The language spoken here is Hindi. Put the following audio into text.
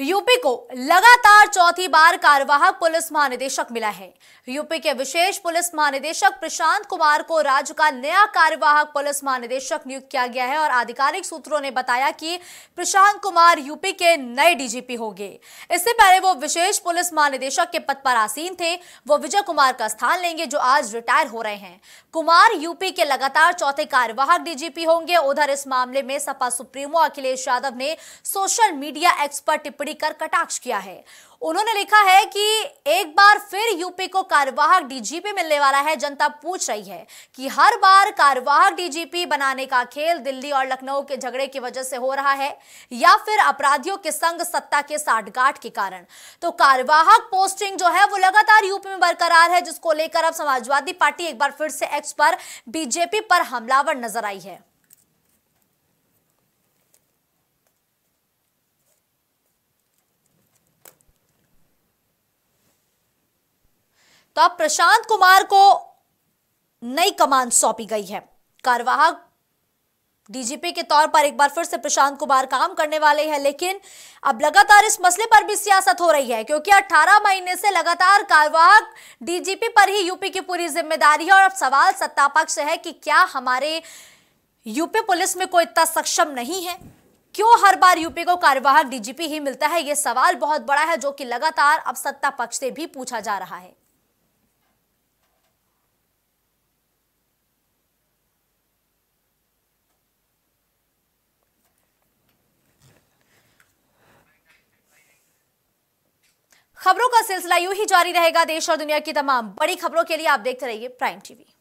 यूपी को लगातार चौथी बार कार्यवाहक पुलिस महानिदेशक मिला है यूपी के विशेष पुलिस महानिदेशक प्रशांत कुमार को राज्य का नया कार्यवाहक पुलिस महानिदेशक नियुक्त किया गया है और आधिकारिक सूत्रों ने बताया कि प्रशांत कुमार यूपी के नए डीजीपी होंगे इससे पहले वो विशेष पुलिस महानिदेशक के पद पर आसीन थे वो विजय कुमार का स्थान लेंगे जो आज रिटायर हो रहे हैं कुमार यूपी के लगातार चौथे कार्यवाहक डीजीपी होंगे उधर इस मामले में सपा सुप्रीमो अखिलेश यादव ने सोशल मीडिया एक्सपर्ट टिप्पणी कर कटाक्ष किया है उन्होंने लिखा है कि एक बार फिर यूपी को कार्यवाहक डीजीपी मिलने वाला है जनता पूछ रही है कि हर बार कार्यवाहक डीजीपी बनाने का खेल दिल्ली और लखनऊ के झगड़े की वजह से हो रहा है या फिर अपराधियों के संग सत्ता के साठगांठ के कारण तो कार्यवाहक पोस्टिंग जो है वो लगातार यूपी में बरकरार है जिसको लेकर अब समाजवादी पार्टी एक बार फिर से एक्स पर बीजेपी पर हमलावर नजर आई है तो अब प्रशांत कुमार को नई कमान सौंपी गई है कार्यवाहक डीजीपी के तौर पर एक बार फिर से प्रशांत कुमार काम करने वाले हैं लेकिन अब लगातार इस मसले पर भी सियासत हो रही है क्योंकि 18 महीने से लगातार कार्यवाहक डीजीपी पर ही यूपी की पूरी जिम्मेदारी है और अब सवाल सत्ता पक्ष है कि क्या हमारे यूपी पुलिस में कोई इतना सक्षम नहीं है क्यों हर बार यूपी को कार्यवाहक डीजीपी ही मिलता है ये सवाल बहुत बड़ा है जो कि लगातार अब सत्ता पक्ष से भी पूछा जा रहा है खबरों का सिलसिला यूं ही जारी रहेगा देश और दुनिया की तमाम बड़ी खबरों के लिए आप देखते रहिए प्राइम टीवी